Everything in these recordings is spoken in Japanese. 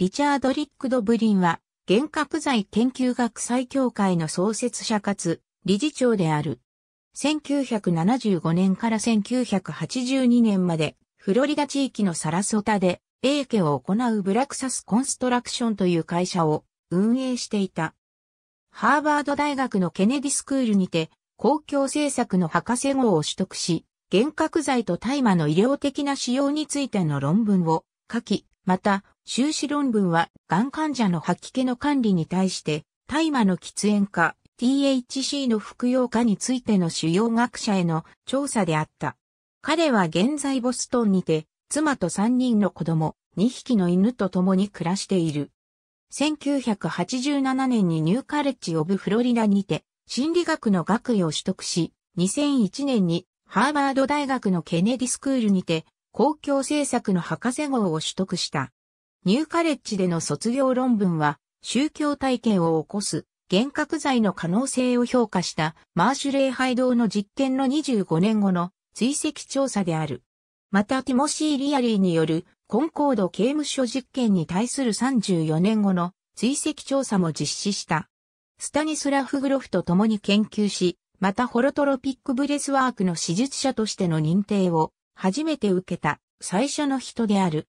リチャード・リックド・ブリンは、幻覚剤研究学祭協会の創設者かつ、理事長である。1975年から1982年まで、フロリダ地域のサラソタで、英家を行うブラクサスコンストラクションという会社を運営していた。ハーバード大学のケネディスクールにて、公共政策の博士号を取得し、幻覚剤と大麻の医療的な使用についての論文を書き、また、修士論文は、がん患者の吐き気の管理に対して、大麻の喫煙化、THC の服用化についての主要学者への調査であった。彼は現在ボストンにて、妻と3人の子供、2匹の犬と共に暮らしている。1987年にニューカレッジ・オブ・フロリダにて、心理学の学位を取得し、2001年にハーバード大学のケネディスクールにて公共政策の博士号を取得した。ニューカレッジでの卒業論文は、宗教体験を起こす幻覚剤の可能性を評価したマーシュレイハイドの実験の25年後の追跡調査である。またティモシー・リアリーによるコンコード刑務所実験に対する34年後の追跡調査も実施した。スタニスラフ・グロフと共に研究し、またホロトロピック・ブレスワークの手術者としての認定を初めて受けた最初の人である。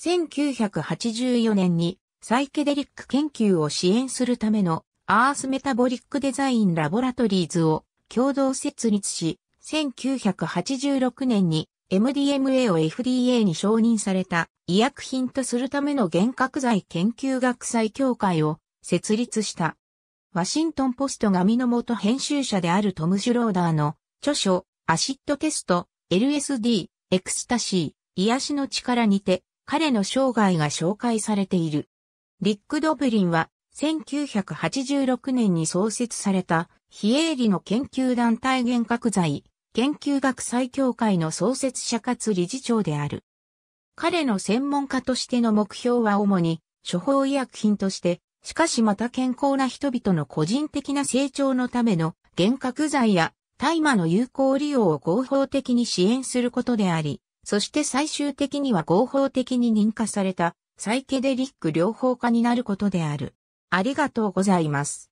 1984年にサイケデリック研究を支援するためのアースメタボリックデザインラボラトリーズを共同設立し、1986年に MDMA を FDA に承認された医薬品とするための幻覚剤研究学祭協会を設立した。ワシントンポスト身の元編集者であるトム・シュローダーの著書アシッドテスト LSD、エクスタシー、癒しの力にて、彼の生涯が紹介されている。リック・ドブリンは、1986年に創設された、非営利の研究団体幻覚剤、研究学祭協会の創設者かつ理事長である。彼の専門家としての目標は主に、処方医薬品として、しかしまた健康な人々の個人的な成長のための幻覚剤や大麻の有効利用を合法的に支援することであり、そして最終的には合法的に認可されたサイケデリック療法家になることである。ありがとうございます。